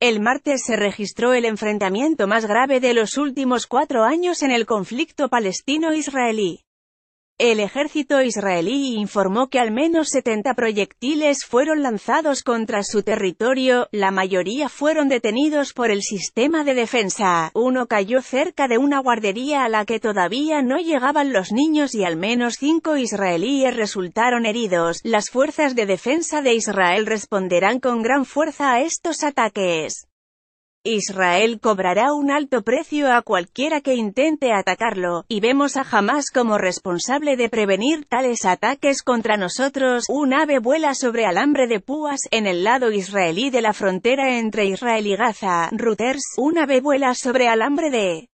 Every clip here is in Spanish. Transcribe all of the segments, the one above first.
El martes se registró el enfrentamiento más grave de los últimos cuatro años en el conflicto palestino-israelí. El ejército israelí informó que al menos 70 proyectiles fueron lanzados contra su territorio, la mayoría fueron detenidos por el sistema de defensa, uno cayó cerca de una guardería a la que todavía no llegaban los niños y al menos cinco israelíes resultaron heridos. Las fuerzas de defensa de Israel responderán con gran fuerza a estos ataques. Israel cobrará un alto precio a cualquiera que intente atacarlo, y vemos a Hamas como responsable de prevenir tales ataques contra nosotros. Un ave vuela sobre alambre de púas, en el lado israelí de la frontera entre Israel y Gaza. Reuters, un ave vuela sobre alambre de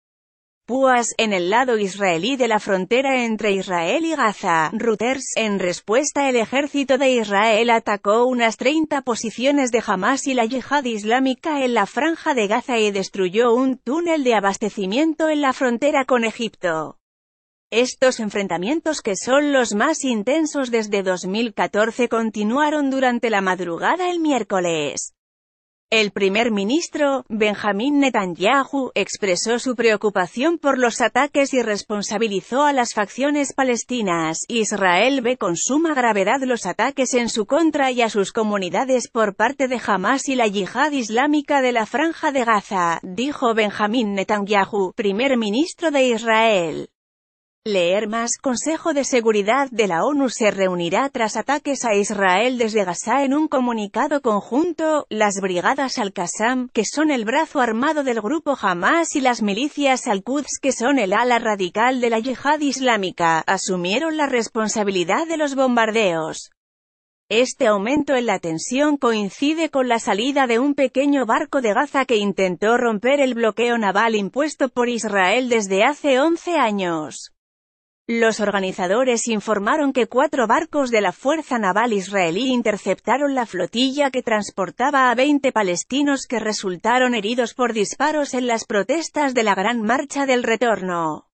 en el lado israelí de la frontera entre Israel y Gaza. Reuters, en respuesta el ejército de Israel atacó unas 30 posiciones de Hamas y la yihad islámica en la franja de Gaza y destruyó un túnel de abastecimiento en la frontera con Egipto. Estos enfrentamientos que son los más intensos desde 2014 continuaron durante la madrugada el miércoles. El primer ministro, Benjamin Netanyahu, expresó su preocupación por los ataques y responsabilizó a las facciones palestinas. Israel ve con suma gravedad los ataques en su contra y a sus comunidades por parte de Hamas y la yihad islámica de la Franja de Gaza, dijo Benjamin Netanyahu, primer ministro de Israel. Leer más Consejo de Seguridad de la ONU se reunirá tras ataques a Israel desde Gaza en un comunicado conjunto, las brigadas al-Qassam, que son el brazo armado del grupo Hamas y las milicias al-Quds que son el ala radical de la yihad islámica, asumieron la responsabilidad de los bombardeos. Este aumento en la tensión coincide con la salida de un pequeño barco de Gaza que intentó romper el bloqueo naval impuesto por Israel desde hace 11 años. Los organizadores informaron que cuatro barcos de la Fuerza Naval israelí interceptaron la flotilla que transportaba a 20 palestinos que resultaron heridos por disparos en las protestas de la Gran Marcha del Retorno.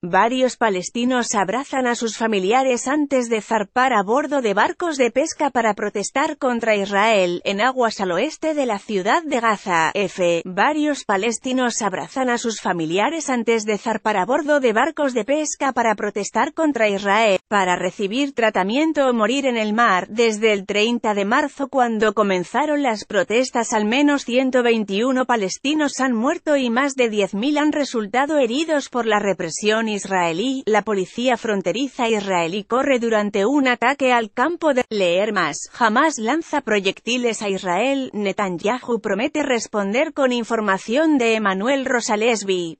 Varios palestinos abrazan a sus familiares antes de zarpar a bordo de barcos de pesca para protestar contra Israel, en aguas al oeste de la ciudad de Gaza. F. Varios palestinos abrazan a sus familiares antes de zarpar a bordo de barcos de pesca para protestar contra Israel, para recibir tratamiento o morir en el mar. Desde el 30 de marzo cuando comenzaron las protestas al menos 121 palestinos han muerto y más de 10.000 han resultado heridos por la represión israelí, la policía fronteriza israelí corre durante un ataque al campo de leer más. Jamás lanza proyectiles a Israel, Netanyahu promete responder con información de Emanuel Rosalesby.